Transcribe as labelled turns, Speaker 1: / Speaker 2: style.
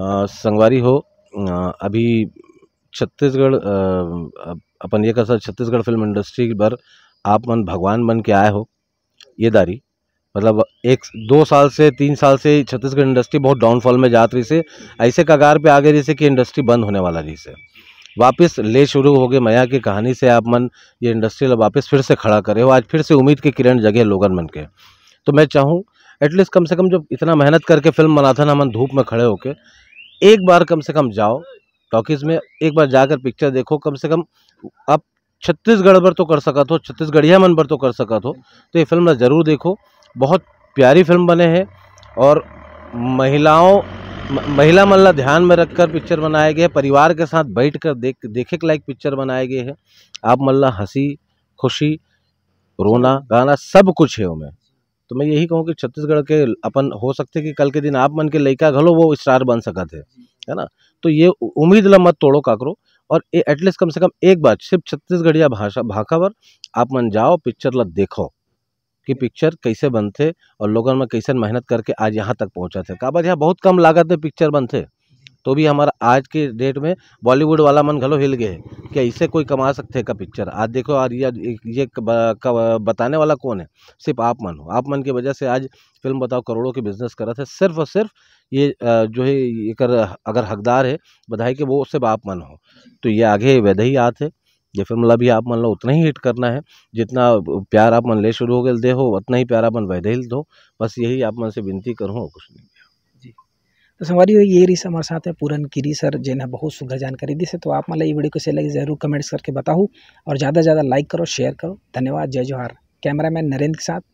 Speaker 1: संगवारी हो अभी छत्तीसगढ़ अपन ये कह छत्तीसगढ़ फिल्म इंडस्ट्री पर आप मन भगवान बन के आए हो ये दारी मतलब एक दो साल से तीन साल से छत्तीसगढ़ इंडस्ट्री बहुत डाउनफॉल में जा रही से ऐसे कगार पे आ गई जैसे कि इंडस्ट्री बंद होने वाला रही से वापस ले शुरू हो गए मया की कहानी से आप मन ये इंडस्ट्री वापस फिर से खड़ा करे हो आज फिर से उम्मीद की किरण जगह लोगन मन के तो मैं चाहूँ एटलीस्ट कम से कम जब इतना मेहनत करके फिल्म बनाता ना मन धूप में खड़े होकर एक बार कम से कम जाओ टॉकीज़ में एक बार जाकर पिक्चर देखो कम से कम आप छत्तीसगढ़ पर तो कर सका हो छत्तीसगढ़िया मन पर तो कर सका हो तो ये फिल्म ज़रूर देखो बहुत प्यारी फिल्म बने हैं और महिलाओं महिला मल्ला ध्यान में रखकर पिक्चर बनाए गए परिवार के साथ बैठ कर देख देखे लायक पिक्चर बनाए गए हैं आप मल्ला हंसी खुशी रोना गाना सब कुछ है उनमें तो मैं यही कहूँ कि छत्तीसगढ़ के अपन हो सकते कि कल के दिन आप मन के लड़का घलो वो स्टार बन सकते है है ना तो ये उम्मीद ला मत तोड़ो काकरो और ये एटलीस्ट कम से कम एक बार सिर्फ छत्तीसगढ़िया भाषा भाका पर आप मन जाओ पिक्चर ला देखो कि पिक्चर कैसे बनते और लोगों में कैसे मेहनत करके आज यहाँ तक पहुँचा थे काबर यहाँ बहुत कम लागत में पिक्चर बनते तो भी हमारा आज के डेट में बॉलीवुड वाला मन घलो हिल गए क्या इससे कोई कमा सकते का पिक्चर आज देखो यार ये ये बताने वाला कौन है सिर्फ आप मन हो आप मन की वजह से आज फिल्म बताओ करोड़ों के बिजनेस कर रहा था सिर्फ और सिर्फ ये जो है एक अगर हकदार है बधाई के वो सिर्फ आप मन हो तो ये आगे वैध ही आते है ये फिल्म भी आप मान लो उतना ही हिट करना है जितना प्यार आप मन ले शुरू हो गए दे हो उतना ही प्यार आप मन ही दो बस यही आप मन से विनती करूँ और कुछ नहीं
Speaker 2: तो संगवारी हो ये रही हमारे साथ है पूरन गिरी सर जिन्हें बहुत सुंदर जानकारी दी से तो आप मतलब ये वीडियो कैसे लगी जरूर कमेंट्स करके बताओ और ज़्यादा से ज़्यादा लाइक करो शेयर करो धन्यवाद जय जवाहर कैमरामैन नरेंद्र के साथ